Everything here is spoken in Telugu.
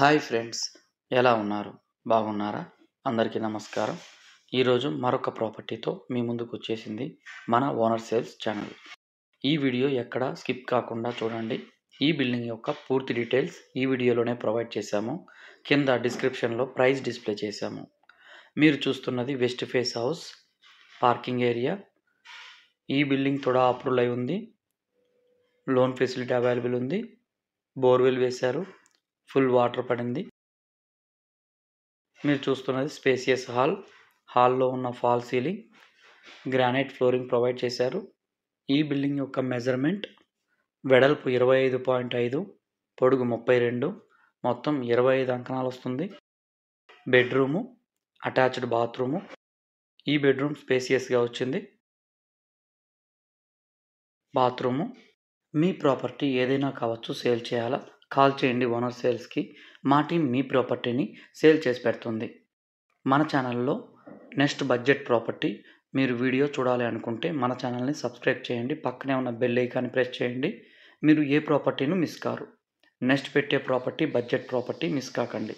హాయ్ ఫ్రెండ్స్ ఎలా ఉన్నారు బాగున్నారా అందరికీ నమస్కారం ఈరోజు మరొక ప్రాపర్టీతో మీ ముందుకు వచ్చేసింది మన ఓనర్ సేల్స్ ఛానల్ ఈ వీడియో ఎక్కడ స్కిప్ కాకుండా చూడండి ఈ బిల్డింగ్ యొక్క పూర్తి డీటెయిల్స్ ఈ వీడియోలోనే ప్రొవైడ్ చేశాము కింద డిస్క్రిప్షన్లో ప్రైస్ డిస్ప్లే చేశాము మీరు చూస్తున్నది west face house parking area ఈ బిల్డింగ్ తోడా అప్రూవల్ అయి ఉంది లోన్ ఫెసిలిటీ అవైలబుల్ ఉంది బోర్వెల్ వేశారు ఫుల్ వాటర్ పడింది మీరు చూస్తున్నది స్పేసియస్ హాల్ హాల్లో ఉన్న fall ceiling granite flooring provide చేశారు ఈ బిల్డింగ్ యొక్క మెజర్మెంట్ వెడల్పు ఇరవై ఐదు పాయింట్ ఐదు పొడుగు ముప్పై రెండు మొత్తం ఇరవై ఐదు అంకణాలు వస్తుంది బెడ్రూము అటాచ్డ్ బాత్రూము ఈ బెడ్రూమ్ స్పేసియస్గా వచ్చింది బాత్రూము మీ ప్రాపర్టీ ఏదైనా కావచ్చు సేల్ చేయాలా కాల్ చేయండి ఓనర్ సేల్స్కి మా టీం మీ ప్రాపర్టీని సేల్ చేసి పెడుతుంది మన ఛానల్లో నెక్స్ట్ బడ్జెట్ ప్రాపర్టీ మీరు వీడియో చూడాలి అనుకుంటే మన ఛానల్ని సబ్స్క్రైబ్ చేయండి పక్కనే ఉన్న బెల్ ఐకాన్ని ప్రెస్ చేయండి మీరు ఏ ప్రాపర్టీను మిస్ కారు నెక్స్ట్ పెట్టే ప్రాపర్టీ బడ్జెట్ ప్రాపర్టీ మిస్ కాకండి